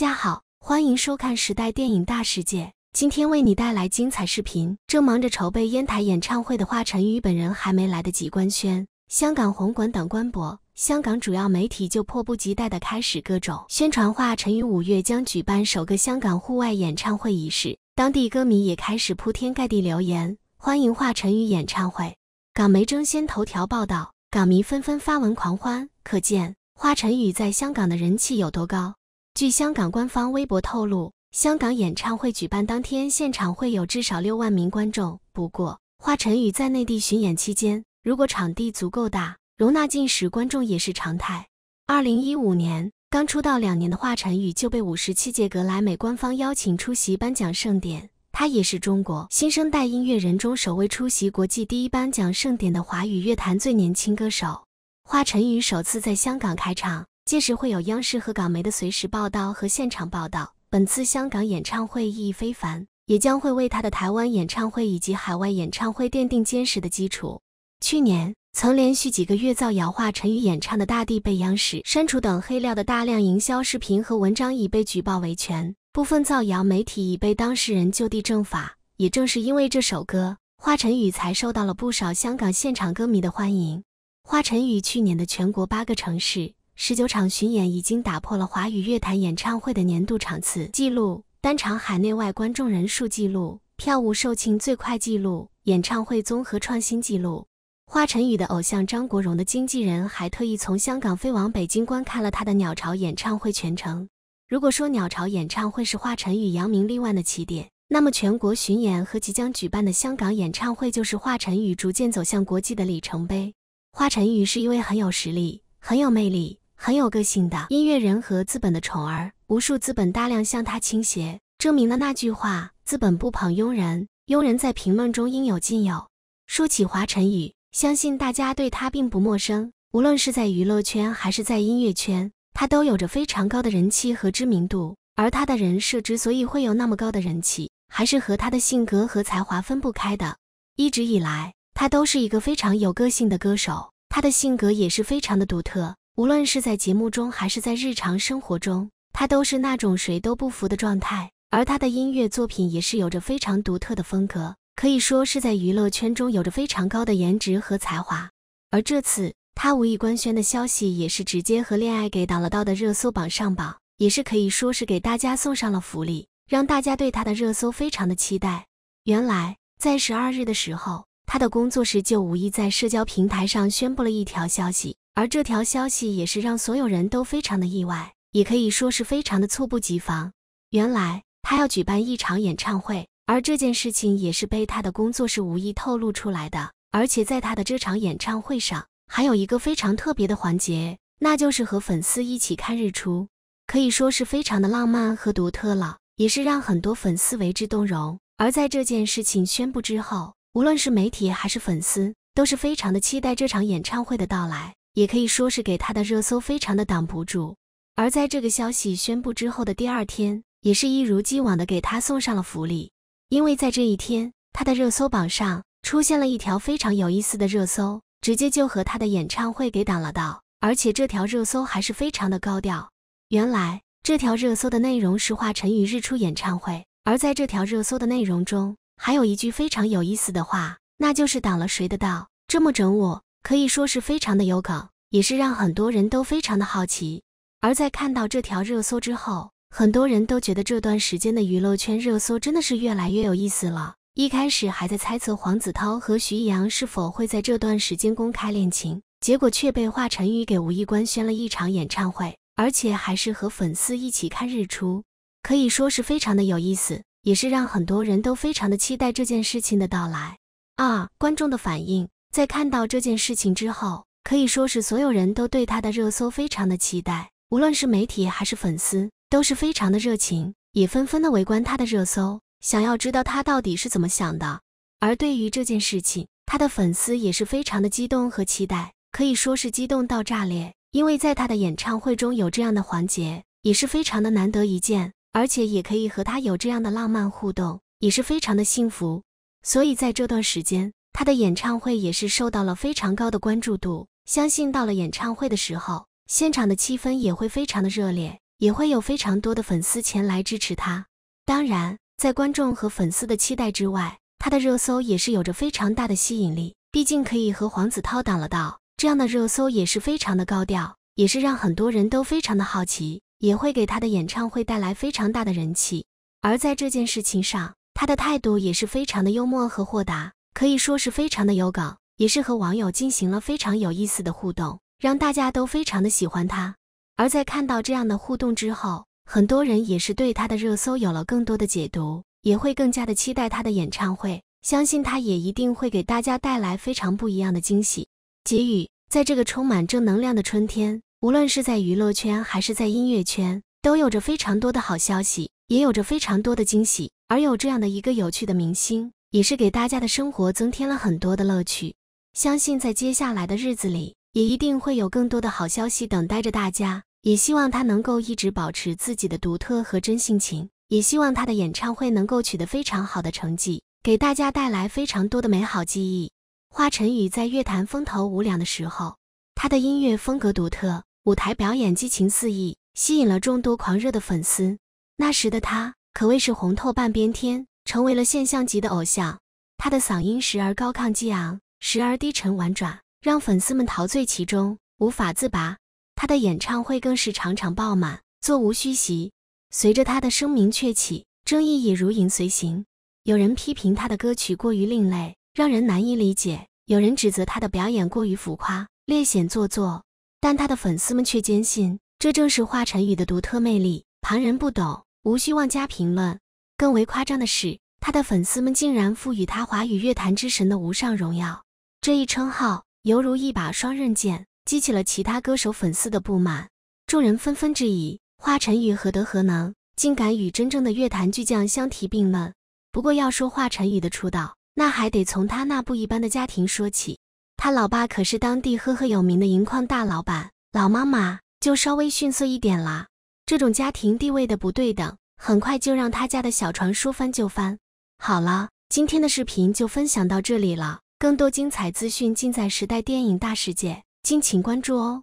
大家好，欢迎收看《时代电影大世界》。今天为你带来精彩视频。正忙着筹备烟台演唱会的华晨宇本人还没来得及官宣，香港红馆等官博、香港主要媒体就迫不及待地开始各种宣传，华晨宇五月将举办首个香港户外演唱会仪式。当地歌迷也开始铺天盖地留言，欢迎华晨宇演唱会。港媒争先头条报道，港迷纷纷发文狂欢，可见华晨宇在香港的人气有多高。据香港官方微博透露，香港演唱会举办当天，现场会有至少六万名观众。不过，华晨宇在内地巡演期间，如果场地足够大，容纳近十观众也是常态。二零一五年刚出道两年的华晨宇就被五十七届格莱美官方邀请出席颁奖盛典，他也是中国新生代音乐人中首位出席国际第一颁奖盛典的华语乐坛最年轻歌手。华晨宇首次在香港开唱。届时会有央视和港媒的随时报道和现场报道。本次香港演唱会意义非凡，也将会为他的台湾演唱会以及海外演唱会奠定坚实的基础。去年曾连续几个月造谣华晨宇演唱的《大地》被央视删除等黑料的大量营销视频和文章已被举报维权，部分造谣媒体已被当事人就地正法。也正是因为这首歌，华晨宇才受到了不少香港现场歌迷的欢迎。华晨宇去年的全国八个城市。十九场巡演已经打破了华语乐坛演唱会的年度场次记录、单场海内外观众人数记录、票务售罄最快记录、演唱会综合创新记录。华晨宇的偶像张国荣的经纪人还特意从香港飞往北京观看了他的鸟巢演唱会全程。如果说鸟巢演唱会是华晨宇扬名立万的起点，那么全国巡演和即将举办的香港演唱会就是华晨宇逐渐走向国际的里程碑。华晨宇是一位很有实力、很有魅力。很有个性的音乐人和资本的宠儿，无数资本大量向他倾斜。证明了那句话：资本不捧庸人，庸人在评论中应有尽有。说起华晨宇，相信大家对他并不陌生。无论是在娱乐圈还是在音乐圈，他都有着非常高的人气和知名度。而他的人设之所以会有那么高的人气，还是和他的性格和才华分不开的。一直以来，他都是一个非常有个性的歌手，他的性格也是非常的独特。无论是在节目中还是在日常生活中，他都是那种谁都不服的状态。而他的音乐作品也是有着非常独特的风格，可以说是在娱乐圈中有着非常高的颜值和才华。而这次他无意官宣的消息，也是直接和恋爱给挡了道的热搜榜上榜，也是可以说是给大家送上了福利，让大家对他的热搜非常的期待。原来在十二日的时候，他的工作室就无意在社交平台上宣布了一条消息。而这条消息也是让所有人都非常的意外，也可以说是非常的猝不及防。原来他要举办一场演唱会，而这件事情也是被他的工作室无意透露出来的。而且在他的这场演唱会上，还有一个非常特别的环节，那就是和粉丝一起看日出，可以说是非常的浪漫和独特了，也是让很多粉丝为之动容。而在这件事情宣布之后，无论是媒体还是粉丝，都是非常的期待这场演唱会的到来。也可以说是给他的热搜非常的挡不住，而在这个消息宣布之后的第二天，也是一如既往的给他送上了福利，因为在这一天，他的热搜榜上出现了一条非常有意思的热搜，直接就和他的演唱会给挡了道，而且这条热搜还是非常的高调。原来这条热搜的内容是华晨宇日出演唱会，而在这条热搜的内容中，还有一句非常有意思的话，那就是挡了谁的道，这么整我。可以说是非常的有梗，也是让很多人都非常的好奇。而在看到这条热搜之后，很多人都觉得这段时间的娱乐圈热搜真的是越来越有意思了。一开始还在猜测黄子韬和徐艺洋是否会在这段时间公开恋情，结果却被华晨宇给无意官宣了一场演唱会，而且还是和粉丝一起看日出，可以说是非常的有意思，也是让很多人都非常的期待这件事情的到来。二观众的反应。在看到这件事情之后，可以说是所有人都对他的热搜非常的期待，无论是媒体还是粉丝，都是非常的热情，也纷纷的围观他的热搜，想要知道他到底是怎么想的。而对于这件事情，他的粉丝也是非常的激动和期待，可以说是激动到炸裂，因为在他的演唱会中有这样的环节，也是非常的难得一见，而且也可以和他有这样的浪漫互动，也是非常的幸福。所以在这段时间。他的演唱会也是受到了非常高的关注度，相信到了演唱会的时候，现场的气氛也会非常的热烈，也会有非常多的粉丝前来支持他。当然，在观众和粉丝的期待之外，他的热搜也是有着非常大的吸引力，毕竟可以和黄子韬挡了道，这样的热搜也是非常的高调，也是让很多人都非常的好奇，也会给他的演唱会带来非常大的人气。而在这件事情上，他的态度也是非常的幽默和豁达。可以说是非常的有梗，也是和网友进行了非常有意思的互动，让大家都非常的喜欢他。而在看到这样的互动之后，很多人也是对他的热搜有了更多的解读，也会更加的期待他的演唱会。相信他也一定会给大家带来非常不一样的惊喜。结语：在这个充满正能量的春天，无论是在娱乐圈还是在音乐圈，都有着非常多的好消息，也有着非常多的惊喜。而有这样的一个有趣的明星。也是给大家的生活增添了很多的乐趣。相信在接下来的日子里，也一定会有更多的好消息等待着大家。也希望他能够一直保持自己的独特和真性情。也希望他的演唱会能够取得非常好的成绩，给大家带来非常多的美好记忆。华晨宇在乐坛风头无两的时候，他的音乐风格独特，舞台表演激情四溢，吸引了众多狂热的粉丝。那时的他可谓是红透半边天。成为了现象级的偶像，他的嗓音时而高亢激昂，时而低沉婉转，让粉丝们陶醉其中，无法自拔。他的演唱会更是场场爆满，座无虚席。随着他的声名鹊起，争议也如影随形。有人批评他的歌曲过于另类，让人难以理解；有人指责他的表演过于浮夸，略显做作。但他的粉丝们却坚信，这正是华晨宇的独特魅力。旁人不懂，无需妄加评论。更为夸张的是，他的粉丝们竟然赋予他“华语乐坛之神”的无上荣耀。这一称号犹如一把双刃剑，激起了其他歌手粉丝的不满。众人纷纷质疑：华晨宇何德何能，竟敢与真正的乐坛巨匠相提并论？不过，要说华晨宇的出道，那还得从他那不一般的家庭说起。他老爸可是当地赫赫有名的银矿大老板，老妈妈就稍微逊色一点了。这种家庭地位的不对等。很快就让他家的小船说翻就翻。好了，今天的视频就分享到这里了。更多精彩资讯尽在《时代电影大世界》，敬请关注哦。